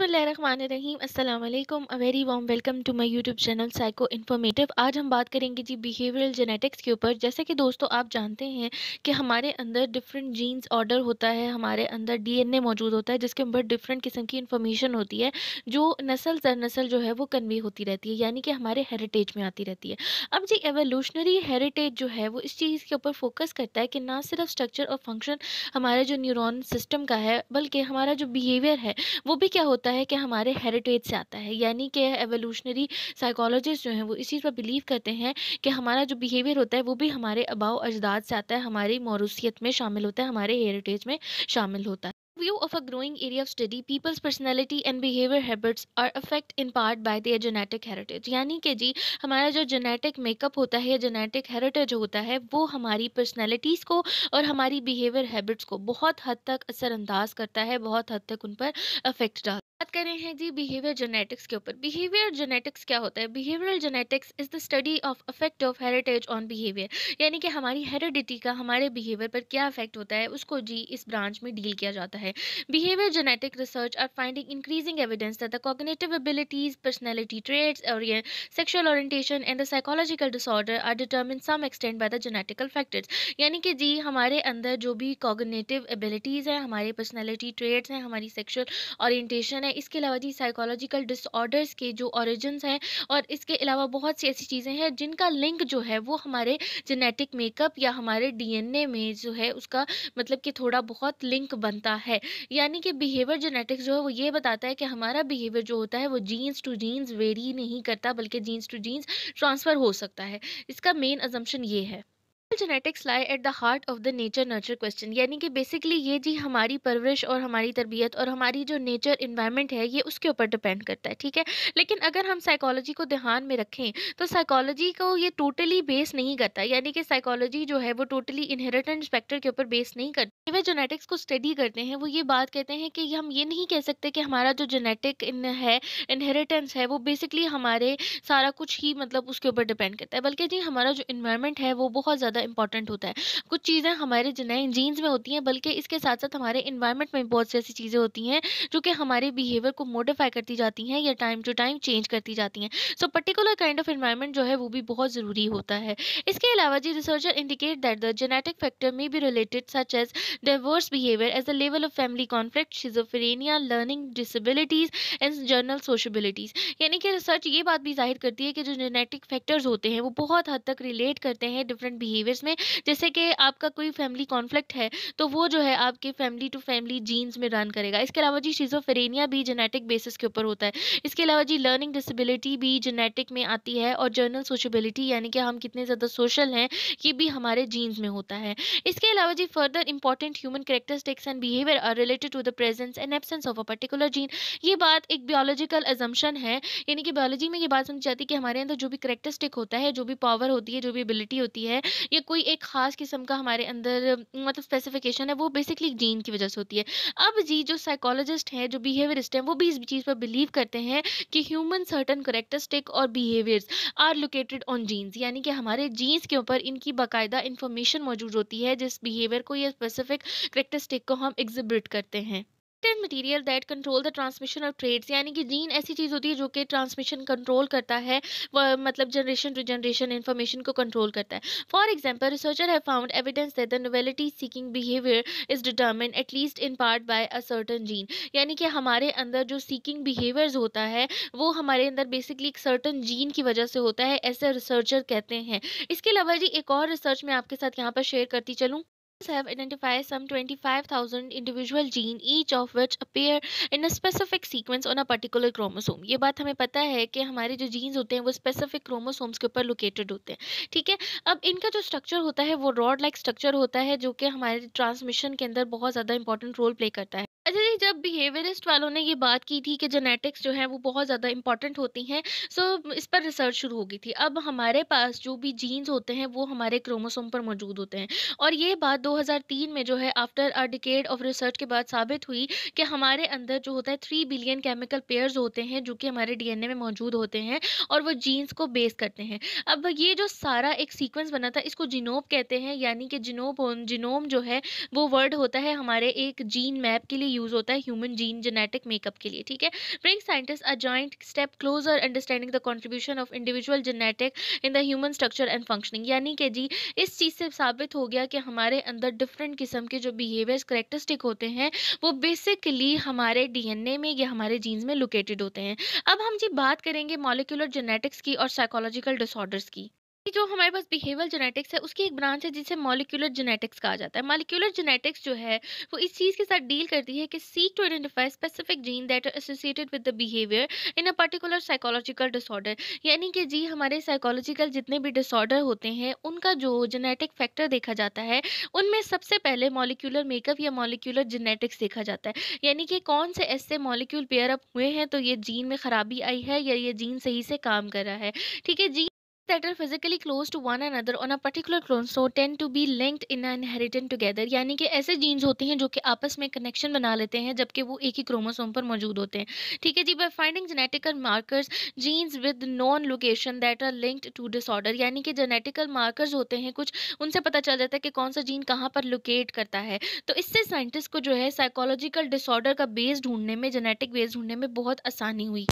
बसमीम अल्लाम a very warm welcome to my YouTube channel psycho informative आज हम बात करेंगे जी बिहेवियरल जेनेटिक्स के ऊपर जैसे कि दोस्तों आप जानते हैं कि हमारे अंदर डिफरेंट जीन्स ऑर्डर होता है हमारे अंदर डीएनए मौजूद होता है जिसके ऊपर डिफरेंट किस्म की इन्फॉर्मेशन होती है जो नसल दर नसल जो है वो कन्वे होती रहती है यानी कि हमारे हेरिटेज में आती रहती है अब जी एवोल्यूशनरी हेरिटेज जो है वो इस चीज़ के ऊपर फोकस करता है कि ना सिर्फ स्ट्रक्चर और फंक्शन हमारे जो न्यूरोन सिस्टम का है बल्कि हमारा जो बिहेवियर है वो भी क्या होता होता है कि हमारे हेरिटेज से आता है यानी कि एवोल्यूशनरी साइकोलॉजिस्ट जो हैं वो इस चीज़ पर बिलीव करते हैं कि हमारा जो बिहेवियर होता है वो भी हमारे अबाव अजदाद से आता है हमारी मौरूसीत में शामिल होता है हमारे हेरिटेज में शामिल होता है view of a growing area of study peoples personality and behaviour habits are affect in part by their genetic heritage यानी कि जी हमारा जो जेनेटिक मेकअप होता है या जेनेटिक हेरिटेज होता है वो हमारी पर्सनैलिटीज़ को और हमारी बिहेवियर हैबिट्स को बहुत हद तक असरअंदाज करता है बहुत हद तक उन पर अफेक्ट डालता है बात कर रहे हैं जी बिहेवियर जेनेटिक्स के ऊपर बिहेवियर जेनेटिक्स क्या होता है behavioural genetics is the study of affect of heritage on behaviour यानी कि हमारी हेरिडिटी का हमारे बिहेवियर पर क्या अफेक्ट होता है उसको जी इस ब्रांच में डील किया जाता है behaviour genetic research are finding increasing evidence that the cognitive abilities personality traits और ये sexual orientation and the psychological disorder are determine some extend by the genetical factors यानी कि जी हमारे अंदर जो भी कॉग्नेटिव एबिलिटीज़ हैं हमारे पर्सनैलिटी ट्रेड्स हैं हमारी सेक्शुअल ओरिएंटेशन है इसके अलावा जी साइकोलॉजिकल डिसऑर्डर्स के जो ऑरिजन्स हैं और इसके अलावा बहुत सी ऐसी चीज़ें हैं जिनका लिंक जो है वो हमारे जेनेटिक मेकअप या हमारे डीएनए में जो है उसका मतलब कि थोड़ा बहुत लिंक बनता है यानी कि बिहेवियर जेनेटिक्स जो है वो ये बताता है कि हमारा बिहेवियर जो होता है वो जीन्स टू जीन्स वेरी नहीं करता बल्कि जीन्स टू जीन्स ट्रांसफ़र हो सकता है इसका मेन अजम्पन ये है genetics lie at the heart of the nature nurture question यानी कि बेसिकली ये जी हमारी परवरिश और हमारी तरबियत और हमारी जो नेचर इन्वायरमेंट है ये उसके ऊपर डिपेंड करता है ठीक है लेकिन अगर हम साइकोलॉजी को ध्यान में रखें तो साइकोलॉजी को ये टोटली बेस नहीं करता यानी कि साइकोलॉजी जो है वो टोटली इनहेरिटेंस फैक्टर के ऊपर बेस नहीं करती वे जेनेटिक्स को स्टडी करते हैं वो ये बात कहते हैं कि हम ये नहीं कह सकते कि हमारा जो जेनेटिक है इनहेरिटेंस है वो बेसिकली हमारे सारा कुछ ही मतलब उसके ऊपर डिपेंड करता है बल्कि जी हमारा जो इन्वायरमेंट है वो बहुत ज़्यादा इंपॉर्टेंट होता है कुछ चीज़ें हमारे नए जीन्स में होती हैं बल्कि इसके साथ साथ हमारे इन्वायरमेंट में बहुत सी ऐसी चीज़ें होती हैं जो कि हमारे बिहेवियर को मोडिफाई करती जाती हैं या टाइम टू टाइम चेंज करती जाती हैं so particular kind of environment जो है वो भी बहुत ज़रूरी होता है इसके अलावा जी researcher indicate that the genetic factor may be related such as diverse behaviour as the level of family conflict schizophrenia learning disabilities and general sociabilities यानी कि रिसर्च ये बात भी जाहिर करती है कि जो जेनेटिक फैक्टर्स होते हैं वो बहुत हद तक रिलेट करते हैं डिफरेंट बिहेवियर बिहेवियर्स में जैसे कि आपका कोई फैमिली कॉन्फ्लिक्ट है तो वो जो है आपके फैमिली टू फैमिली जीन्स में रन करेगा इसके अलावा जी शिजोफेरेनिया भी जेनेटिक बेसिस के ऊपर होता है इसके अलावा जी लर्निंग डिसबिलिटी भी जेनेटिक में आती है और जर्नल सोशबिलिटी यानी कि हम कितने ज़्यादा सोशल हैं ये भी हमारे जीन्स में होता है इसके अलावा जी further important human characteristics and behaviour are related to the presence and absence of a particular gene ये बात एक बायोलॉजिकल एजम्पन है यानी कि बायोलॉजी में ये बात समझ जाती है कि हमारे अंदर जो भी करेक्टरिस्टिक होता है जो भी पावर होती है जो भी एबिलिटी होती है या कोई एक ख़ास किस्म का हमारे अंदर मतलब स्पेसिफिकेशन है वो बेसिकली जीन की वजह से होती है अब जी जो साइकोलॉजिस्ट हैं जो बिहेवियरिस्ट हैं वो भी इस चीज़ पर बिलीव करते हैं कि ह्यूमन सर्टन करेक्टरिस्टिक और behaviours are located on genes यानी कि हमारे जीन्स के ऊपर इनकी बाकायदा इन्फॉर्मेशन मौजूद होती है जिस बिहेवियर को या स्पेसिफिक करेक्टरिस्टिक को हम एग्जिबिट करते हैं active material that control the transmission of traits यानी कि जीन ऐसी चीज़ होती है जो कि ट्रांसमिशन कंट्रोल करता है मतलब जनरेशन टू जनरेशन इन्फॉर्मेशन को कंट्रोल करता है for example researcher have found evidence that the novelty seeking behaviour is determine at least in part by a certain gene यानी कि हमारे अंदर जो सीकिंग बिहेवियर्स होता है वो हमारे अंदर बेसिकली एक सर्टन जीन की वजह से होता है ऐसे रिसर्चर कहते हैं इसके अलावा जी एक और रिसर्च मैं आपके साथ यहाँ पर शेयर करती चलूँ have identified some 25,000 individual gene each of which appear in a specific sequence on a particular chromosome ये बात हमें पता है कि हमारे जो genes होते हैं वो specific chromosomes के ऊपर located होते हैं ठीक है अब इनका जो structure होता है वो rod-like structure होता है जो कि हमारे transmission के अंदर बहुत ज़्यादा important role play करता है अच्छा जी जब बिहेवियरिस्ट वालों ने ये बात की थी कि जेनेटिक्स जो है वो बहुत ज़्यादा इंपॉर्टेंट होती हैं सो इस पर रिसर्च शुरू हो गई थी अब हमारे पास जो भी जीन्स होते हैं वो हमारे क्रोमोसोम पर मौजूद होते हैं और ये बात 2003 में जो है after a decade of research के बाद साबित हुई कि हमारे अंदर जो होता है थ्री बिलियन केमिकल पेयर्स होते हैं जो कि हमारे डी में मौजूद होते हैं और वो जीन्स को बेस करते हैं अब ये जो सारा एक सीक्वेंस बना था इसको जिनोब कहते हैं यानी कि जिनोब जिनोम जो है वो वर्ड होता है हमारे एक जीन मैप के लिए यूज़ होता है ह्यूमन जीन जेनेटिक मेकअप के लिए ठीक है bring scientist a joint step closer understanding the contribution of individual genetic in the human structure and functioning यानी कि जी इस चीज़ से साबित हो गया कि हमारे अंदर डिफरेंट किस्म के जो बिहेवियर्स करेक्टरिस्टिक होते हैं वो बेसिकली हमारे डीएनए में या हमारे जीन्स में लोकेटेड होते हैं अब हम जी बात करेंगे मॉलिकुलर जेनेटिक्स की और साइकोलॉजिकल डिसऑर्डर्स की जो हमारे पास बिहेवियर जेनेटिक्स है उसकी एक ब्रांच है जिसे मॉलिकुलर जेनेटिक्स कहा जाता है मॉलिकुलर जेनेटिक्स जो है वो इस चीज़ के साथ डील करती है कि seek to identify specific gene that are associated with the behaviour in a particular psychological disorder यानी कि जी हमारे साइकोलॉजिकल जितने भी डिसऑर्डर होते हैं उनका जो जेनेटिक फैक्टर देखा जाता है उनमें सबसे पहले मॉलिकुलर मेकअप या मॉलिकुलर जेनेटिक्स देखा जाता है यानी कि कौन से ऐसे मॉलिक्यूल पेयर अप हुए हैं तो ये जीन में खराबी आई है या ये जीन सही से काम कर रहा है ठीक है जी that are physically close to one another on a particular clone so tend to be linked in an inheritance together यानी कि ऐसे जीन्स होते हैं जो कि आपस में कनेक्शन बना लेते हैं जबकि वो एक ही क्रोमोसोम पर मौजूद होते हैं ठीक है जी by finding genetical markers genes with non location that are linked to disorder यानी कि जेनेटिकल मार्कर्स होते हैं कुछ उनसे पता चल जाता है कि कौन सा जीन कहाँ पर लोकेट करता है तो इससे साइंटिस्ट को जो है साइकोलॉजिकल डिसऑर्डर का बेस ढूंढने में जेनेटिक बेस ढूंढने में बहुत आसानी हुई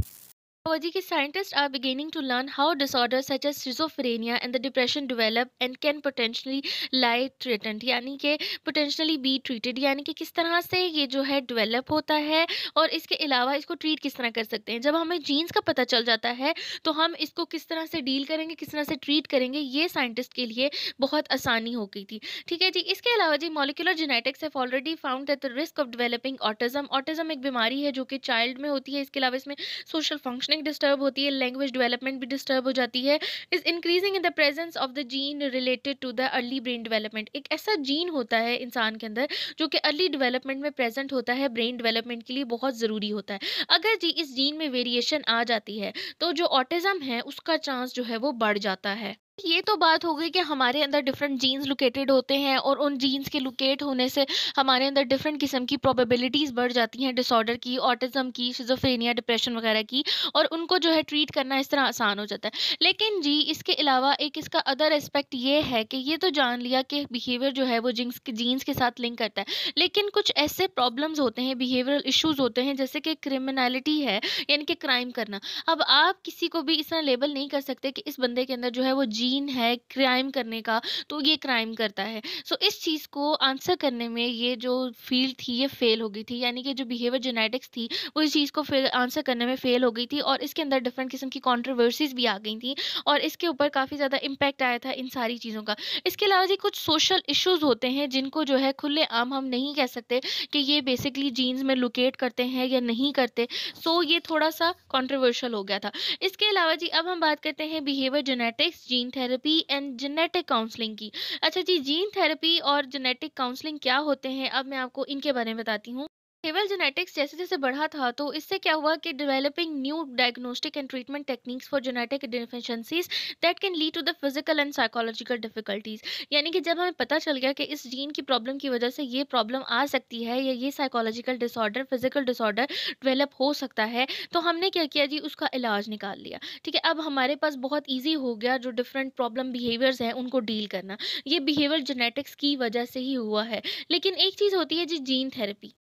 Biological scientists are beginning to learn how disorders such as schizophrenia and the depression develop and can potentially lie treated यानी कि potentially be treated यानी कि किस तरह से ये जो है develop होता है और इसके अलावा इसको treat किस तरह कर सकते हैं जब हमें जीन्स का पता चल जाता है तो हम इसको किस तरह से डील करेंगे किस तरह से ट्रीट करेंगे ये साइंटिस्ट के लिए बहुत आसानी हो गई थी ठीक है जी इसके अलावा जी molecular genetics have already found that the risk of developing autism autism एक बीमारी है जो कि चाइल्ड में होती है इसके अलावा इसमें सोशल फंक्शन फंक्शनिंग डिस्टर्ब होती है लैंग्वेज डेवलपमेंट भी डिस्टर्ब हो जाती है is increasing in the presence of the gene related to the early brain development एक ऐसा जीन होता है इंसान के अंदर जो कि अर्ली डेवलपमेंट में प्रेजेंट होता है ब्रेन डेवलपमेंट के लिए बहुत ज़रूरी होता है अगर जी इस जीन में वेरिएशन आ जाती है तो जो ऑटिज़म है उसका चांस जो है वो बढ़ जाता है ये तो बात हो गई कि हमारे अंदर डिफरेंट जीन्स लोकेटेड होते हैं और उन जीन्स के लोकेट होने से हमारे अंदर डिफरेंट किस्म की प्रोबेबिलिटीज़ बढ़ जाती हैं डिसऑर्डर की ऑटिज़म की शिजोफ्रेनिया डिप्रेशन वगैरह की और उनको जो है ट्रीट करना इस तरह आसान हो जाता है लेकिन जी इसके अलावा एक इसका अदर एस्पेक्ट ये है कि ये तो जान लिया कि बिहेवियर जो है वो जिंस जीन्स के साथ लिंक करता है लेकिन कुछ ऐसे प्रॉब्लम्स होते हैं बिहेवियरल इशूज़ होते हैं जैसे कि क्रिमिनलिटी है यानी कि क्राइम करना अब आप किसी को भी इस तरह लेबल नहीं कर सकते कि इस बंदे के अंदर जो है वो जीन है क्राइम करने का तो ये क्राइम करता है सो so, इस चीज़ को आंसर करने में ये जो फील्ड थी ये फेल हो गई थी यानी कि जो बिहेवियर जेनेटिक्स थी वो इस चीज़ को आंसर करने में फेल हो गई थी और इसके अंदर डिफरेंट किस्म की कॉन्ट्रोवर्सीज भी आ गई थी और इसके ऊपर काफ़ी ज़्यादा इम्पैक्ट आया था इन सारी चीज़ों का इसके अलावा जी कुछ सोशल इशूज़ होते हैं जिनको जो है खुले आम हम नहीं कह सकते कि ये बेसिकली जीन्स में लोकेट करते हैं या नहीं करते सो so, ये थोड़ा सा कॉन्ट्रोवर्शल हो गया था इसके अलावा जी अब हम बात करते हैं behaviour genetics gene therapy and genetic counselling की अच्छा जी जीन थेरेपी और जेनेटिक काउंसलिंग क्या होते हैं अब मैं आपको इनके बारे में बताती हूँ केवल जेनेटिक्स जैसे जैसे बढ़ा था तो इससे क्या हुआ कि developing new diagnostic and treatment techniques for genetic deficiencies that can lead to the physical and psychological difficulties यानी कि जब हमें पता चल गया कि इस जीन की प्रॉब्लम की वजह से ये प्रॉब्लम आ सकती है या ये psychological disorder physical disorder develop हो सकता है तो हमने क्या किया जी उसका इलाज निकाल लिया ठीक है अब हमारे पास बहुत ईजी हो गया जो डिफरेंट प्रॉब्लम बिहेवियर्स हैं उनको डील करना ये बिहेवियर जेनेटिक्स की वजह से ही हुआ है लेकिन एक चीज़ होती है जी gene therapy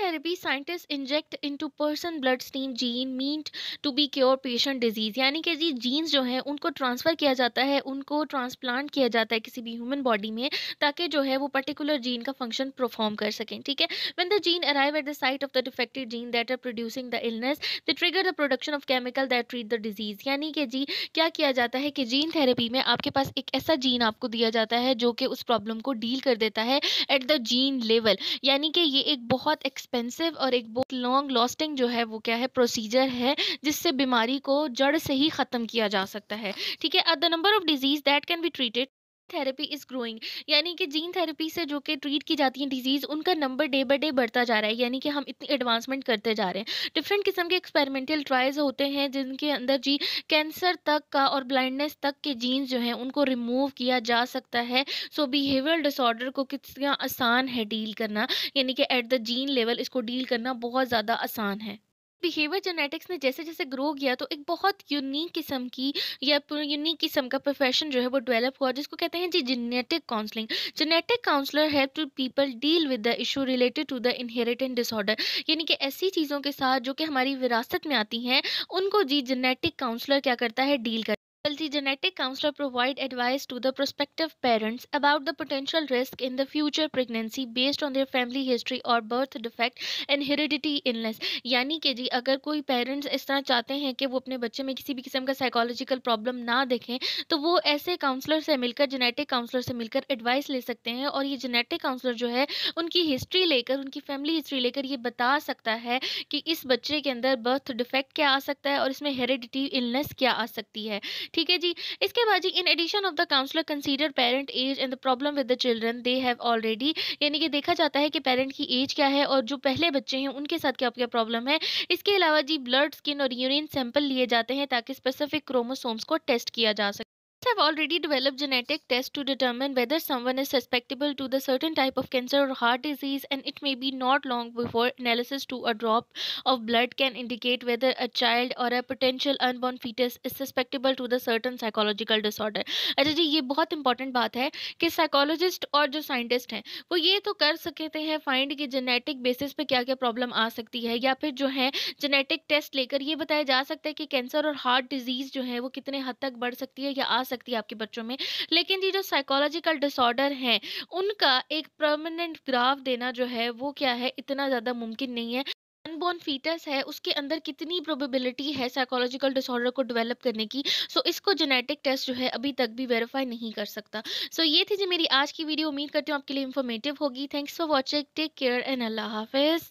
therapy scientist inject into person blood stream gene mean to be cure patient disease यानी कि जी जीन्स जो है उनको ट्रांसफ़र किया जाता है उनको ट्रांसप्लांट किया जाता है किसी भी ह्यूमन बॉडी में ताकि जो है वो पर्टिकुलर जीन का फंक्शन परफॉर्म कर सकें ठीक है once the gene arrive at the site of the defected gene that are producing the illness the trigger the production of chemical that treat the disease यानी कि जी क्या किया जाता है कि जीन थेरेपी में आपके पास एक ऐसा जीन आपको दिया जाता है जो कि उस प्रॉब्लम को डील कर देता है एट द जीन लेवल यानी कि ये एक बहुत एक्सपेंसिव और एक बहुत लॉन्ग लॉस्टिंग जो है वो क्या है प्रोसीजर है जिससे बीमारी को जड़ से ही ख़त्म किया जा सकता है ठीक है the number of disease that can be treated therapy is growing यानी कि जीन थेरेपी से जो कि ट्रीट की जाती है डिजीज़ उनका नंबर डे बाई डे बढ़ता जा रहा है यानी कि हम इतनी एडवांसमेंट करते जा रहे हैं डिफरेंट किस्म के एक्सपेरिमेंटल ट्रायल्स होते हैं जिनके अंदर जी कैंसर तक का और ब्लाइंडनेस तक के जीन्स जो हैं उनको रिमूव किया जा सकता है सो बिहेवियरल डिसऑर्डर को कितना आसान है डील करना यानी कि एट द जीन लेवल इसको डील करना बहुत ज़्यादा आसान है बिहेवियर जेनेटिक्स ने जैसे जैसे ग्रो किया तो एक बहुत यूनिक किस्म की या यूनिक किस्म का प्रोफेशन जो है वो डेवलप हुआ जिसको कहते हैं जी genetic counselling genetic counsellor help to people deal with the issue related to the inheritance disorder यानी कि ऐसी चीज़ों के साथ जो कि हमारी विरासत में आती हैं उनको जी जेनेटिक काउंसलर क्या करता है डील कर Faculty genetic counselors provide advice to the prospective parents about the potential risk in the future pregnancy based on their family history or birth defect and heredity illness यानी कि जी अगर कोई parents इस तरह चाहते हैं कि वो अपने बच्चे में किसी भी किस्म का साइकोलॉजिकल प्रॉब्लम ना देखें तो वो ऐसे काउंसलर से मिलकर जेनेटिक काउंसलर से मिलकर एडवाइस ले सकते हैं और ये जेनेटिक काउंसलर जो है उनकी हिस्ट्री लेकर उनकी फैमिली हिस्ट्री लेकर ये बता सकता है कि इस बच्चे के अंदर बर्थ डिफेक्ट क्या आ सकता है और इसमें हेरिडिटी इलनेस क्या आ सकती है ठीक है जी इसके बाद जी in addition of the counsellor consider parent age and the problem with the children they have already यानी कि देखा जाता है कि पेरेंट की एज क्या है और जो पहले बच्चे हैं उनके साथ क्या क्या प्रॉब्लम है इसके अलावा जी ब्लड स्किन और यूरिन सैंपल लिए जाते हैं ताकि स्पेसिफिक क्रोमोसोम्स को टेस्ट किया जा सके have already developed genetic tests to determine whether someone is susceptible to the certain type of cancer or heart disease, and it may be not long before analysis to a drop of blood can indicate whether a child or a potential unborn fetus is susceptible to the certain psychological disorder. अच्छा जी ये बहुत important बात है कि psychologist और जो scientist हैं वो ये तो कर सकते हैं फाइंड कि जेनेटिक बेसिस पे क्या क्या प्रॉब्लम आ सकती है या फिर जो है जेनेटिक टेस्ट लेकर ये बताया जा सकता है कि कैंसर और हार्ट डिजीज़ जो है वो कितने हद तक बढ़ सकती है या आ सकती सकती है आपके बच्चों में लेकिन ये जो साइकोलॉजिकल डिसऑर्डर हैं उनका एक परमानेंट ग्राफ देना जो है वो क्या है इतना ज़्यादा मुमकिन नहीं है अनबोर्न फीटस है उसके अंदर कितनी प्रोबेबिलिटी है साइकोलॉजिकल डिसऑर्डर को डेवलप करने की सो so, इसको जेनेटिक टेस्ट जो है अभी तक भी वेरीफाई नहीं कर सकता सो so, ये थी जी मेरी आज की वीडियो उम्मीद करती हूँ आपके लिए इन्फॉर्मेटिव होगी thanks for watching take care and अल्लाह हाफिज़